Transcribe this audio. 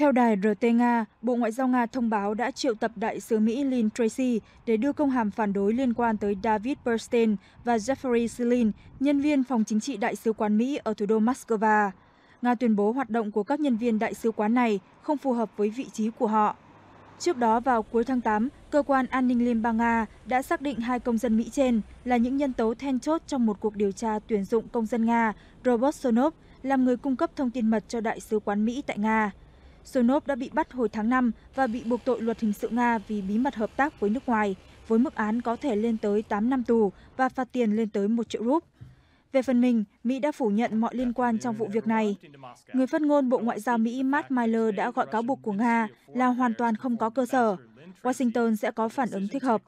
Theo đài RT Nga, Bộ Ngoại giao Nga thông báo đã triệu tập đại sứ Mỹ Lynn Tracy để đưa công hàm phản đối liên quan tới David Bernstein và Jeffrey Silin, nhân viên phòng chính trị đại sứ quán Mỹ ở thủ đô Moscow. Nga tuyên bố hoạt động của các nhân viên đại sứ quán này không phù hợp với vị trí của họ. Trước đó vào cuối tháng 8, cơ quan an ninh Liên bang Nga đã xác định hai công dân Mỹ trên là những nhân tố then chốt trong một cuộc điều tra tuyển dụng công dân Nga Robert Sonov làm người cung cấp thông tin mật cho đại sứ quán Mỹ tại Nga. Sonov đã bị bắt hồi tháng 5 và bị buộc tội luật hình sự Nga vì bí mật hợp tác với nước ngoài, với mức án có thể lên tới 8 năm tù và phạt tiền lên tới 1 triệu rúp. Về phần mình, Mỹ đã phủ nhận mọi liên quan trong vụ việc này. Người phát ngôn Bộ Ngoại giao Mỹ Matt Miller đã gọi cáo buộc của Nga là hoàn toàn không có cơ sở. Washington sẽ có phản ứng thích hợp.